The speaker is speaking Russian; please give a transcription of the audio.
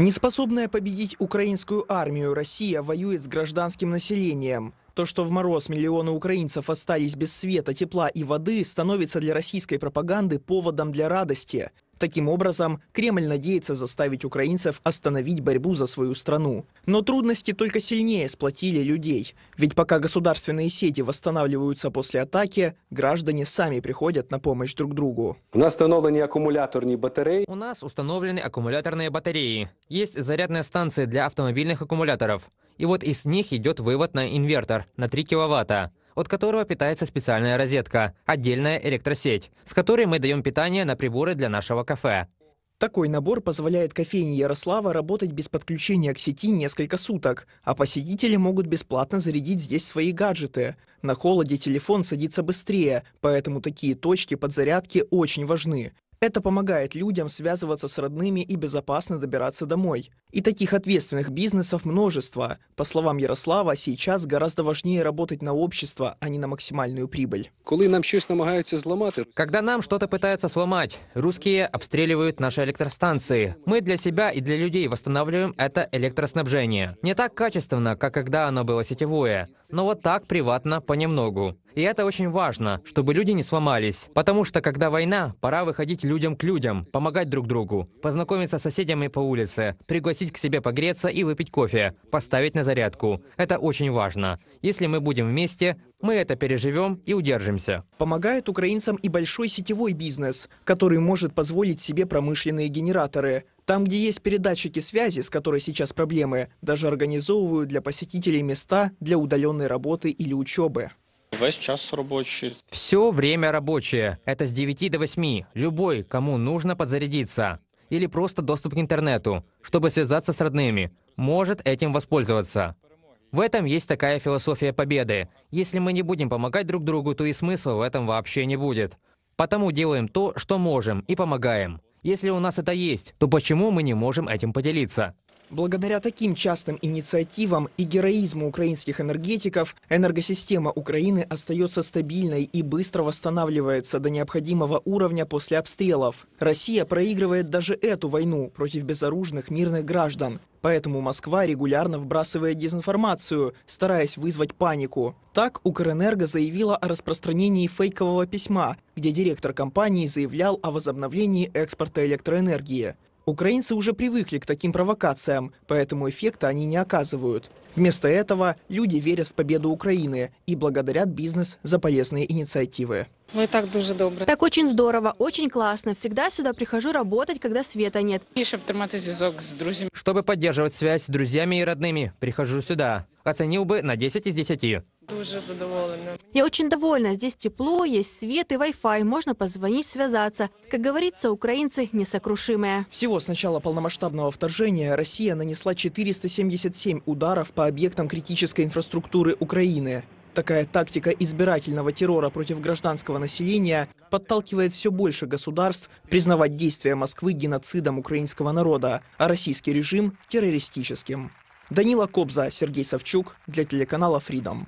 Неспособная победить украинскую армию, Россия воюет с гражданским населением. То, что в мороз миллионы украинцев остались без света, тепла и воды, становится для российской пропаганды поводом для радости. Таким образом, Кремль надеется заставить украинцев остановить борьбу за свою страну. Но трудности только сильнее сплотили людей. Ведь пока государственные сети восстанавливаются после атаки, граждане сами приходят на помощь друг другу. У нас установлены аккумуляторные батареи. У нас установлены аккумуляторные батареи. Есть зарядная станция для автомобильных аккумуляторов. И вот из них идет вывод на инвертор на 3 киловатта от которого питается специальная розетка, отдельная электросеть, с которой мы даем питание на приборы для нашего кафе. Такой набор позволяет кофейне Ярослава работать без подключения к сети несколько суток, а посетители могут бесплатно зарядить здесь свои гаджеты. На холоде телефон садится быстрее, поэтому такие точки подзарядки очень важны. Это помогает людям связываться с родными и безопасно добираться домой. И таких ответственных бизнесов множество. По словам Ярослава, сейчас гораздо важнее работать на общество, а не на максимальную прибыль. Когда нам что-то намагаются сломать... Когда нам что-то пытаются сломать, русские обстреливают наши электростанции. Мы для себя и для людей восстанавливаем это электроснабжение. Не так качественно, как когда оно было сетевое, но вот так приватно понемногу. И это очень важно, чтобы люди не сломались. Потому что, когда война, пора выходить людям к людям, помогать друг другу, познакомиться с соседями по улице, пригласить к себе погреться и выпить кофе, поставить на зарядку. Это очень важно. Если мы будем вместе, мы это переживем и удержимся. Помогает украинцам и большой сетевой бизнес, который может позволить себе промышленные генераторы. Там, где есть передатчики связи, с которой сейчас проблемы, даже организовывают для посетителей места для удаленной работы или учебы весь час рабочий. Все время рабочее. Это с 9 до 8. Любой, кому нужно подзарядиться. Или просто доступ к интернету, чтобы связаться с родными, может этим воспользоваться. В этом есть такая философия победы. Если мы не будем помогать друг другу, то и смысла в этом вообще не будет. Потому делаем то, что можем, и помогаем. Если у нас это есть, то почему мы не можем этим поделиться? Благодаря таким частым инициативам и героизму украинских энергетиков, энергосистема Украины остается стабильной и быстро восстанавливается до необходимого уровня после обстрелов. Россия проигрывает даже эту войну против безоружных мирных граждан. Поэтому Москва регулярно вбрасывает дезинформацию, стараясь вызвать панику. Так, Укрэнерго заявила о распространении фейкового письма, где директор компании заявлял о возобновлении экспорта электроэнергии. Украинцы уже привыкли к таким провокациям, поэтому эффекта они не оказывают. Вместо этого люди верят в победу Украины и благодарят бизнес за полезные инициативы. Ну и так дуже добре. Так очень здорово, очень классно. Всегда сюда прихожу работать, когда света нет. Чтобы поддерживать связь с друзьями и родными, прихожу сюда. Оценил бы на 10 из 10 дуже задоволена. Я очень довольна. Здесь тепло, есть свет и Wi-Fi. Можно позвонить, связаться. Как говорится, украинцы несокрушимые. Всего с начала полномасштабного вторжения Россия нанесла 477 ударов по объектам критической инфраструктуры Украины. Такая тактика избирательного террора против гражданского населения подталкивает все больше государств признавать действия Москвы геноцидом украинского народа, а российский режим – террористическим. Данила Кобза, Сергей Савчук для телеканала Freedom.